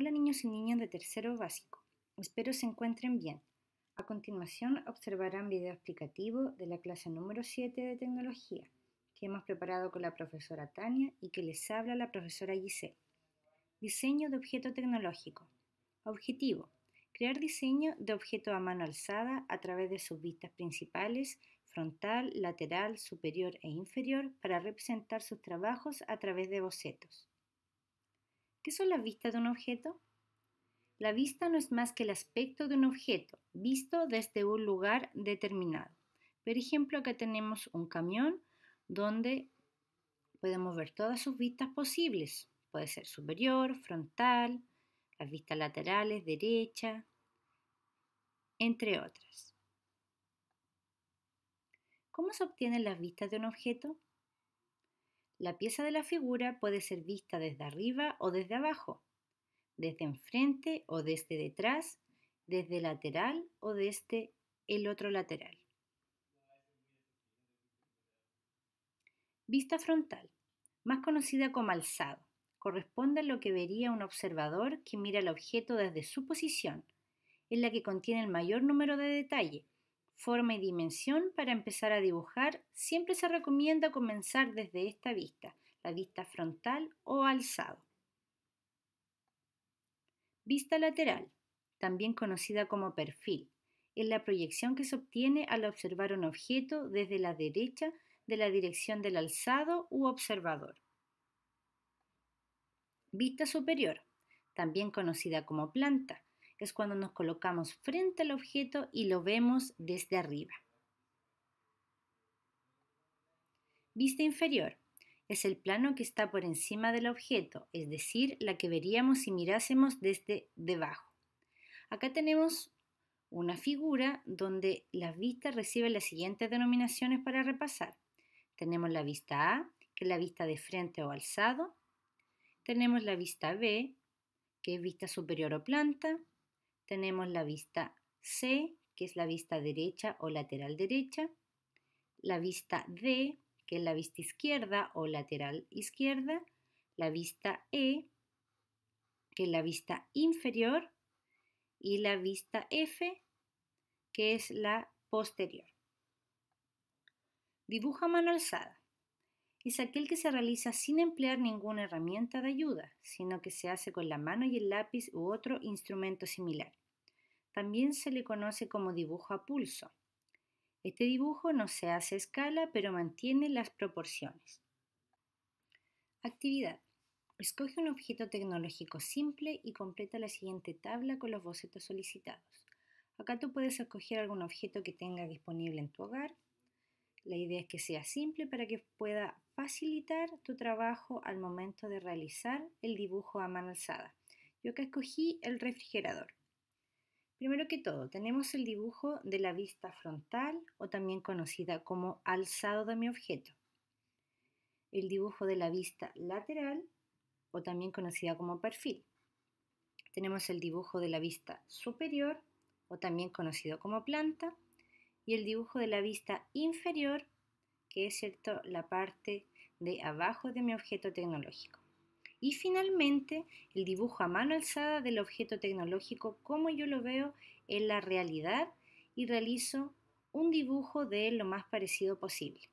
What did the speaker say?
Hola niños y niñas de tercero básico. Espero se encuentren bien. A continuación observarán video explicativo de la clase número 7 de tecnología que hemos preparado con la profesora Tania y que les habla la profesora Giselle. Diseño de objeto tecnológico. Objetivo. Crear diseño de objeto a mano alzada a través de sus vistas principales, frontal, lateral, superior e inferior para representar sus trabajos a través de bocetos. ¿Qué son las vistas de un objeto? La vista no es más que el aspecto de un objeto visto desde un lugar determinado. Por ejemplo, acá tenemos un camión donde podemos ver todas sus vistas posibles. Puede ser superior, frontal, las vistas laterales, derecha, entre otras. ¿Cómo se obtienen las vistas de un objeto? La pieza de la figura puede ser vista desde arriba o desde abajo, desde enfrente o desde detrás, desde lateral o desde el otro lateral. Vista frontal, más conocida como alzado, corresponde a lo que vería un observador que mira el objeto desde su posición, en la que contiene el mayor número de detalles forma y dimensión para empezar a dibujar, siempre se recomienda comenzar desde esta vista, la vista frontal o alzado. Vista lateral, también conocida como perfil, es la proyección que se obtiene al observar un objeto desde la derecha de la dirección del alzado u observador. Vista superior, también conocida como planta, es cuando nos colocamos frente al objeto y lo vemos desde arriba. Vista inferior es el plano que está por encima del objeto, es decir, la que veríamos si mirásemos desde debajo. Acá tenemos una figura donde las vistas reciben las siguientes denominaciones para repasar. Tenemos la vista A, que es la vista de frente o alzado. Tenemos la vista B, que es vista superior o planta tenemos la vista C, que es la vista derecha o lateral derecha, la vista D, que es la vista izquierda o lateral izquierda, la vista E, que es la vista inferior, y la vista F, que es la posterior. Dibuja mano alzada es aquel que se realiza sin emplear ninguna herramienta de ayuda, sino que se hace con la mano y el lápiz u otro instrumento similar. También se le conoce como dibujo a pulso. Este dibujo no se hace a escala, pero mantiene las proporciones. Actividad. Escoge un objeto tecnológico simple y completa la siguiente tabla con los bocetos solicitados. Acá tú puedes escoger algún objeto que tenga disponible en tu hogar. La idea es que sea simple para que pueda facilitar tu trabajo al momento de realizar el dibujo a mano alzada. Yo que escogí el refrigerador. Primero que todo, tenemos el dibujo de la vista frontal o también conocida como alzado de mi objeto. El dibujo de la vista lateral o también conocida como perfil. Tenemos el dibujo de la vista superior o también conocido como planta y el dibujo de la vista inferior que es ¿cierto? la parte de abajo de mi objeto tecnológico. Y finalmente, el dibujo a mano alzada del objeto tecnológico, como yo lo veo en la realidad, y realizo un dibujo de lo más parecido posible.